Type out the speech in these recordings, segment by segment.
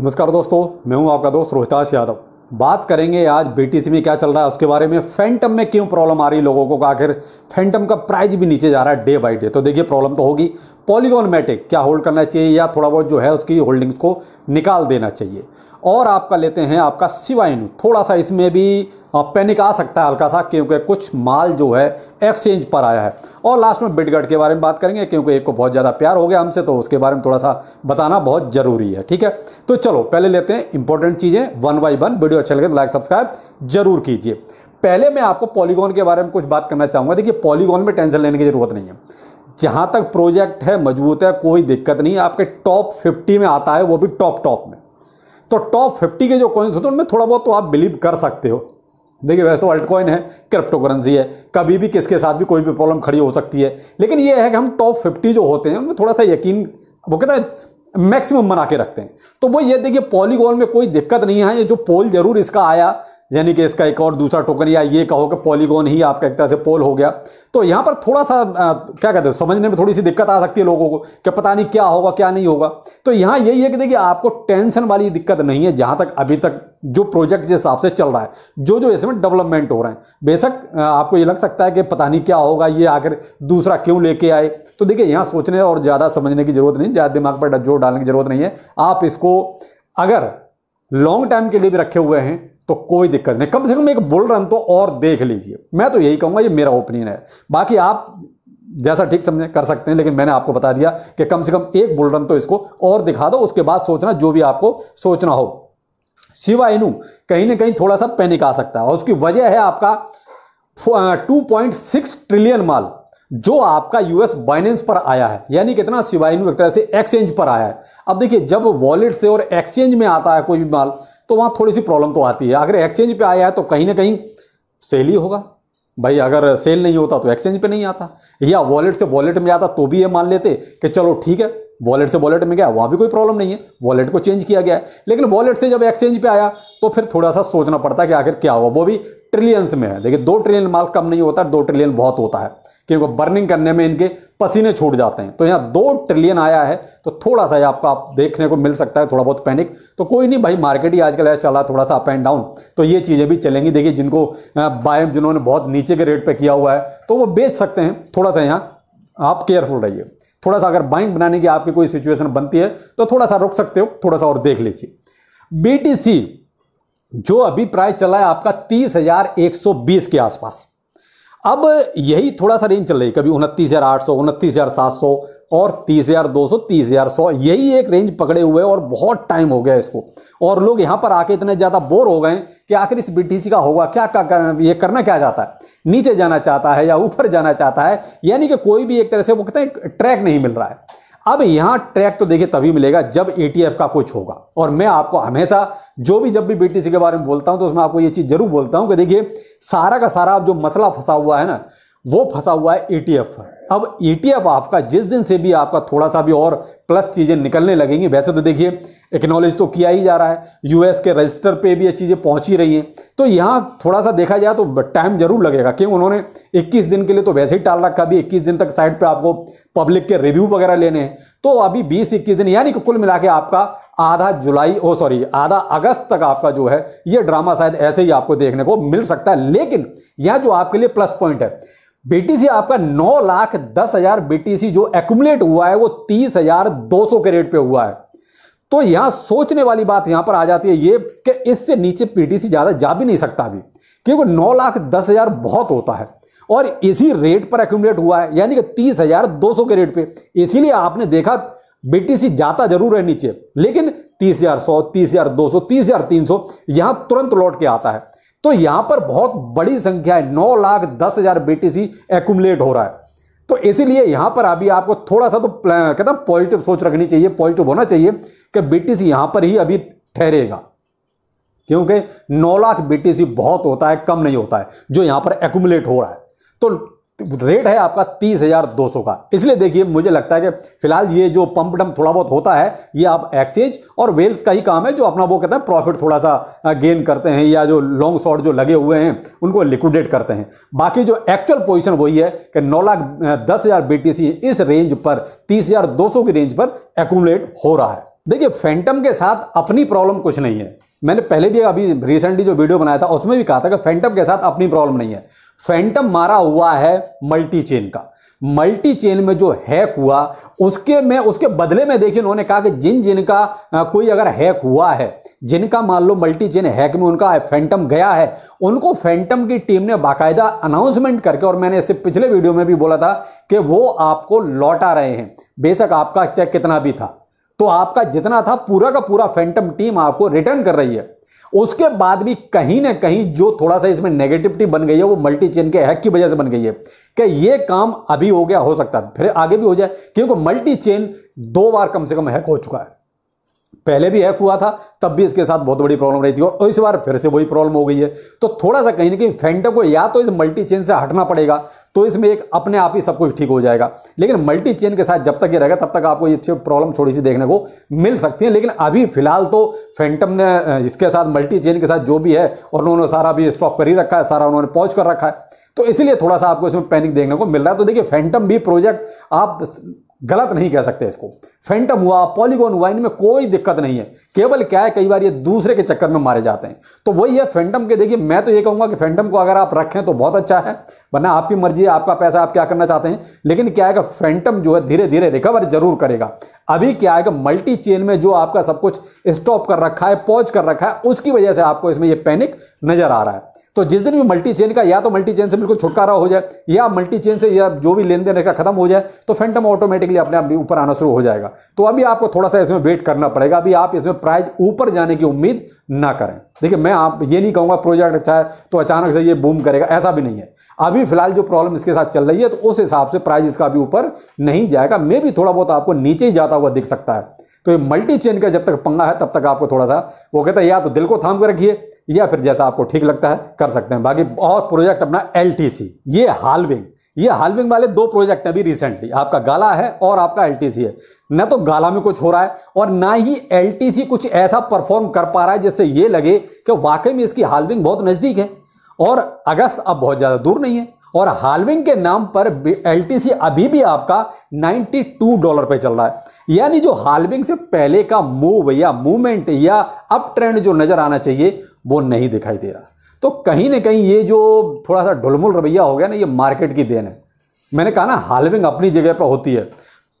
नमस्कार दोस्तों मैं हूं आपका दोस्त रोहिताश यादव बात करेंगे आज बीटीसी में क्या चल रहा है उसके बारे में फैंटम में क्यों प्रॉब्लम आ रही लोगों को आखिर फैंटम का प्राइस भी नीचे जा रहा है डे बाई डे तो देखिए प्रॉब्लम तो होगी पॉलीगोनमेटिक क्या होल्ड करना चाहिए या थोड़ा बहुत जो है उसकी होल्डिंग्स को निकाल देना चाहिए और आपका लेते हैं आपका सिवाइन थोड़ा सा इसमें भी पैनिक आ सकता है हल्का सा क्योंकि कुछ माल जो है एक्सचेंज पर आया है और लास्ट में बिटगढ़ के बारे में बात करेंगे क्योंकि एक को बहुत ज़्यादा प्यार हो गया हमसे तो उसके बारे में थोड़ा सा बताना बहुत ज़रूरी है ठीक है तो चलो पहले लेते हैं इंपॉर्टेंट चीज़ें वन बाई वन वीडियो अच्छा लगे तो लाइक सब्सक्राइब जरूर कीजिए पहले मैं आपको पॉलीगॉन के बारे में कुछ बात करना चाहूँगा देखिए पॉलीगॉन में टेंशन लेने की जरूरत नहीं है जहाँ तक प्रोजेक्ट है मजबूत है कोई दिक्कत नहीं आपके टॉप फिफ्टी में आता है वो भी टॉप टॉप में तो टॉप फिफ्टी के जो कॉइन्स होते हैं उनमें थोड़ा बहुत तो आप बिलीव कर सकते हो देखिए वैसे तो वर्ल्ड कॉइन है क्रिप्टो करेंसी है कभी भी किसके साथ भी कोई भी प्रॉब्लम खड़ी हो सकती है लेकिन ये है कि हम टॉप फिफ्टी जो होते हैं उनमें थोड़ा सा यकीन वो कहते हैं मैक्सिमम बना के रखते हैं तो वो ये देखिए पॉलीगॉन में कोई दिक्कत नहीं है ये जो पोल जरूर इसका आया यानी कि इसका एक और दूसरा टोकन या ये कहो कि पॉलीगॉन ही आपका एक तरह से पोल हो गया तो यहाँ पर थोड़ा सा आ, क्या कहते हैं समझने में थोड़ी सी दिक्कत आ सकती है लोगों को कि पता नहीं क्या होगा क्या नहीं होगा तो यहाँ यही है कि देखिए आपको टेंशन वाली दिक्कत नहीं है जहाँ तक अभी तक जो प्रोजेक्ट जिस हिसाब से चल रहा है जो जो इसमें डेवलपमेंट हो रहे हैं बेशक आपको ये लग सकता है कि पता नहीं क्या होगा ये आकर दूसरा क्यों लेके आए तो देखिए यहाँ सोचने और ज़्यादा समझने की ज़रूरत नहीं ज़्यादा दिमाग पर जोर डालने की ज़रूरत नहीं है आप इसको अगर लॉन्ग टाइम के लिए भी रखे हुए हैं तो कोई दिक्कत नहीं कम से कम एक बुल रन तो और देख लीजिए मैं तो यही कहूँगा ये मेरा ओपिनियन है बाकी आप जैसा ठीक समझे कर सकते हैं लेकिन मैंने आपको बता दिया कि कम से कम एक बुल रन तो इसको और दिखा दो उसके बाद सोचना जो भी आपको सोचना हो शिवा कहीं ना कहीं थोड़ा सा पैनिक आ सकता है और उसकी वजह है आपका 2.6 ट्रिलियन माल जो आपका यूएस बाइनेंस पर आया है यानी कितना शिवाइनु एक तरह से एक्सचेंज पर आया है अब देखिए जब वॉलेट से और एक्सचेंज में आता है कोई भी माल तो वहाँ थोड़ी सी प्रॉब्लम तो आती है अगर एक्सचेंज पे आया है तो कहीं ना कहीं सेल ही होगा भाई अगर सेल नहीं होता तो एक्सचेंज पे नहीं आता या वॉलेट से वॉलेट में आता तो भी ये मान लेते कि चलो ठीक है वॉलेट से वॉलेट में गया वहाँ भी कोई प्रॉब्लम नहीं है वॉलेट को चेंज किया गया है लेकिन वॉलेट से जब एक्सचेंज पे आया तो फिर थोड़ा सा सोचना पड़ता है कि आखिर क्या हुआ वो भी ट्रिलियंस में है देखिए दो ट्रिलियन माल कम नहीं होता दो ट्रिलियन बहुत होता है क्योंकि बर्निंग करने में इनके पसीने छूट जाते हैं तो यहाँ दो ट्रिलियन आया है तो थोड़ा सा आपको आप देखने को मिल सकता है थोड़ा बहुत पैनिक तो कोई नहीं भाई मार्केट ही आजकल ऐसा चला थोड़ा सा अप एंड डाउन तो ये चीज़ें भी चलेंगी देखिए जिनको बाय जिन्होंने बहुत नीचे के रेट पर किया हुआ है तो वो बेच सकते हैं थोड़ा सा यहाँ आप केयरफुल रहिए थोड़ा सा अगर बाइंग बनाने की आपकी कोई सिचुएशन बनती है तो थोड़ा सा रुक सकते हो थोड़ा सा और देख लीजिए बी जो अभी प्राइस चला है आपका तीस हजार एक सौ बीस के आसपास अब यही थोड़ा सा रेंज चल रही है कभी उनतीस हजार आठ सौ उनतीस हजार सात सौ और तीस हजार दो सौ तीस हजार सौ यही एक रेंज पकड़े हुए और बहुत टाइम हो गया इसको और लोग यहां पर आके इतने ज़्यादा बोर हो गए कि आखिर इस बीटीसी का होगा क्या क्या कर, ये करना क्या चाहता है नीचे जाना चाहता है या ऊपर जाना चाहता है यानी कि कोई भी एक तरह से वो कहते हैं ट्रैक नहीं मिल रहा है अब यहां ट्रैक तो देखिए तभी मिलेगा जब एटीएफ का कुछ होगा और मैं आपको हमेशा जो भी जब भी बीटीसी के बारे में बोलता हूं तो उसमें आपको ये चीज जरूर बोलता हूं कि देखिए सारा का सारा जो मसला फंसा हुआ है ना वो फंसा हुआ है एटीएफ e है अब ईटीएफ e आपका जिस दिन से भी आपका थोड़ा सा भी और प्लस चीज़ें निकलने लगेंगी वैसे तो देखिए एक्नॉलेज तो किया ही जा रहा है यूएस के रजिस्टर पे भी ये चीज़ें पहुंच ही रही हैं तो यहाँ थोड़ा सा देखा जाए तो टाइम जरूर लगेगा क्यों उन्होंने 21 दिन के लिए तो वैसे ही टाल रखा भी इक्कीस दिन तक साइड पर आपको पब्लिक के रिव्यू वगैरह लेने हैं तो अभी बीस इक्कीस दिन यानी कि कुल मिला के आपका आधा जुलाई ओ सॉरी आधा अगस्त तक आपका जो है ये ड्रामा शायद ऐसे ही आपको देखने को मिल सकता है लेकिन यह जो आपके लिए प्लस पॉइंट है बीटीसी आपका नौ लाख दस हजार बीटीसी जो एकुमुलेट हुआ है वो तीस हजार दो सौ के रेट पे हुआ है तो यहां सोचने वाली बात यहां पर आ जाती है ये कि इससे नीचे पीटीसी ज्यादा जा भी नहीं सकता अभी क्योंकि नौ लाख दस हजार बहुत होता है और इसी रेट पर एक्यूमलेट हुआ है यानी कि तीस हजार दो सौ के रेट पे इसीलिए आपने देखा बीटीसी जाता जरूर है नीचे लेकिन तीस हजार सौ तीस हजार दो सौ तीस हजार तीन सौ यहां तुरंत लौट के आता है तो यहां पर बहुत बड़ी संख्या है नौ लाख दस हजार बीटीसी एकुमलेट हो रहा है तो इसीलिए यहां पर अभी आपको थोड़ा सा तो कहता पॉजिटिव सोच रखनी चाहिए पॉजिटिव होना चाहिए कि बीटीसी यहां पर ही अभी ठहरेगा क्योंकि नौ लाख बीटीसी बहुत होता है कम नहीं होता है जो यहां पर एकुमुलेट हो रहा है तो रेट है आपका तीस हज़ार दो सौ का इसलिए देखिए मुझे लगता है कि फिलहाल ये जो पंप डम थोड़ा बहुत होता है ये आप एक्सचेंज और वेल्स का ही काम है जो अपना वो कहते हैं प्रॉफिट थोड़ा सा गेन करते हैं या जो लॉन्ग शॉर्ट जो लगे हुए हैं उनको लिक्विडेट करते हैं बाकी जो एक्चुअल पोजिशन वही है कि नौ लाख दस हज़ार बी इस रेंज पर तीस हज़ार दो सौ की रेंज पर एकुमलेट हो रहा है देखिए फैंटम के साथ अपनी प्रॉब्लम कुछ नहीं है मैंने पहले भी अभी रिसेंटली जो वीडियो बनाया था उसमें भी कहा था कि फैंटम के साथ अपनी प्रॉब्लम नहीं है फैंटम मारा हुआ है मल्टी चेन का मल्टी चेन में जो हैक हुआ उसके में उसके बदले में देखिए उन्होंने कहा कि जिन जिनका कोई अगर हैक हुआ है जिनका मान लो मल्टी चेन हैक में उनका फैंटम गया है उनको फैंटम की टीम ने बाकायदा अनाउंसमेंट करके और मैंने इससे पिछले वीडियो में भी बोला था कि वो आपको लौटा रहे हैं बेशक आपका चेक कितना भी था तो आपका जितना था पूरा का पूरा फैंटम टीम आपको रिटर्न कर रही है उसके बाद भी कहीं ना कहीं जो थोड़ा सा इसमें नेगेटिविटी बन गई है वो मल्टी चेन के हैक की वजह से बन गई है कि ये काम अभी हो गया हो सकता है फिर आगे भी हो जाए क्योंकि मल्टी चेन दो बार कम से कम हैक हो चुका है पहले भी हैक हुआ था तब भी इसके साथ बहुत बड़ी प्रॉब्लम रही थी और इस बार फिर से वही प्रॉब्लम हो गई है तो थोड़ा सा कहीं ना कहीं फेंटम को या तो इस मल्टी चेन से हटना पड़ेगा तो इसमें एक अपने आप ही सब कुछ ठीक हो जाएगा लेकिन मल्टी चेन के साथ जब तक ये रहेगा तब तक आपको ये प्रॉब्लम थोड़ी सी देखने को मिल सकती है लेकिन अभी फिलहाल तो फैंटम ने इसके साथ मल्टी चेन के साथ जो भी है और उन्होंने सारा अभी स्टॉप कर ही रखा है सारा उन्होंने पहुँच कर रखा है तो इसलिए थोड़ा सा आपको इसमें पैनिक देखने को मिल रहा है तो देखिए फैंटम भी प्रोजेक्ट आप गलत नहीं कह सकते इसको फैंटम हुआ पॉलीगोन हुआ इनमें कोई दिक्कत नहीं है केवल क्या है कई बार ये दूसरे के चक्कर में मारे जाते हैं तो वही है फैंटम के देखिए मैं तो ये कहूंगा कि फैंटम को अगर आप रखें तो बहुत अच्छा है वरना आपकी मर्जी है आपका पैसा आप क्या करना चाहते हैं लेकिन क्या है कि फैंटम जो है धीरे धीरे रिकवर जरूर करेगा अभी क्या है कि मल्टी चेन में जो आपका सब कुछ स्टॉप कर रखा है पॉज कर रखा है उसकी वजह से आपको इसमें यह पैनिक नजर आ रहा है तो जिस दिन भी मल्टी चेन का या तो मल्टी चेन से बिल्कुल छुटकारा हो जाए या मल्टी चेन से या जो भी लेन देन का खत्म हो जाए तो फैंटम ऑटोमेटिकली अपने आप ऊपर आना शुरू हो जाएगा तो अभी आपको थोड़ा सा इसमें वेट करना पड़ेगा अभी आप इसमें प्राइज ऊपर जाने की उम्मीद ना करें देखिए मैं आप ये नहीं कहूँगा प्रोजेक्ट अच्छा है तो अचानक से ये बूम करेगा ऐसा भी नहीं है अभी फिलहाल जो प्रॉब्लम इसके साथ चल रही है तो उस हिसाब से प्राइज इसका अभी ऊपर नहीं जाएगा मे भी थोड़ा बहुत आपको नीचे ही जाता हुआ दिख सकता है तो ये मल्टी चेन का जब तक पंगा है तब तक आपको थोड़ा सा वो कहता है या तो दिल को थाम के रखिए या फिर जैसा आपको ठीक लगता है कर सकते हैं बाकी और प्रोजेक्ट अपना एल ये हालविंग ये हालविंग वाले दो प्रोजेक्ट हैं अभी रिसेंटली आपका गाला है और आपका एल है ना तो गाला में कुछ हो रहा है और ना ही एल कुछ ऐसा परफॉर्म कर पा रहा है जिससे ये लगे कि वाकई में इसकी हालविंग बहुत नज़दीक है और अगस्त अब बहुत ज़्यादा दूर नहीं है और हालविंग के नाम पर एल अभी भी आपका 92 डॉलर पे चल रहा है यानी जो हालविंग से पहले का मूव या मूवमेंट या अप ट्रेंड जो नज़र आना चाहिए वो नहीं दिखाई दे रहा तो कहीं ना कहीं ये जो थोड़ा सा ढुलमुल रवैया हो गया ना ये मार्केट की देन है मैंने कहा ना हालविंग अपनी जगह पर होती है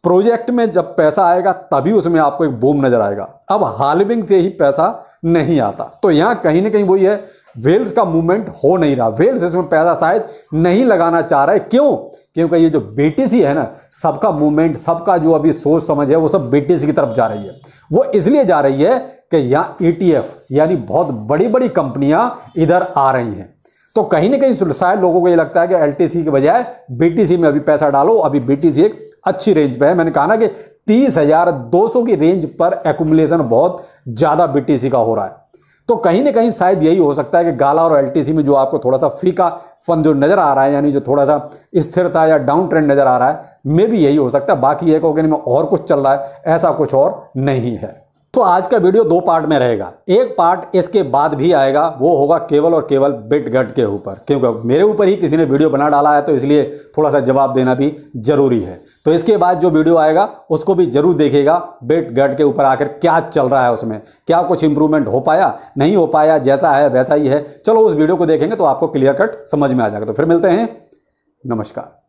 प्रोजेक्ट में जब पैसा आएगा तभी उसमें आपको एक बूम नजर आएगा अब हालविंग से ही पैसा नहीं आता तो यहाँ कहीं ना कहीं वही है वेल्स का मूवमेंट हो नहीं रहा वेल्स इसमें पैसा शायद नहीं लगाना चाह रहा है क्यों क्योंकि ये जो बीटीसी है ना सबका मूवमेंट सबका जो अभी सोच समझ है वो सब बेटिस की तरफ जा रही है वो इसलिए जा रही है कि यहाँ ईटीएफ e यानी बहुत बड़ी बड़ी कंपनियां इधर आ रही हैं तो कहीं ना कहीं शायद लोगों को ये लगता है कि एलटीसी के बजाय बीटीसी में अभी पैसा डालो अभी बीटीसी एक अच्छी रेंज पे है मैंने कहा ना कि तीस हजार दो सौ की रेंज पर एकुमुलेशन बहुत ज़्यादा बीटीसी का हो रहा है तो कहीं ना कहीं शायद यही हो सकता है कि गाला और एलटीसी में जो आपको थोड़ा सा फीका फन जो नज़र आ रहा है यानी जो थोड़ा सा स्थिरता या डाउन ट्रेंड नज़र आ रहा है मे भी यही हो सकता है बाकी एक ओके और कुछ चल रहा है ऐसा कुछ और नहीं है तो आज का वीडियो दो पार्ट में रहेगा एक पार्ट इसके बाद भी आएगा वो होगा केवल और केवल बिटगट के ऊपर क्योंकि मेरे ऊपर ही किसी ने वीडियो बना डाला है तो इसलिए थोड़ा सा जवाब देना भी जरूरी है तो इसके बाद जो वीडियो आएगा उसको भी जरूर देखेगा बिटगट के ऊपर आकर क्या चल रहा है उसमें क्या कुछ इंप्रूवमेंट हो पाया नहीं हो पाया जैसा है वैसा ही है चलो उस वीडियो को देखेंगे तो आपको क्लियर कट समझ में आ जाएगा तो फिर मिलते हैं नमस्कार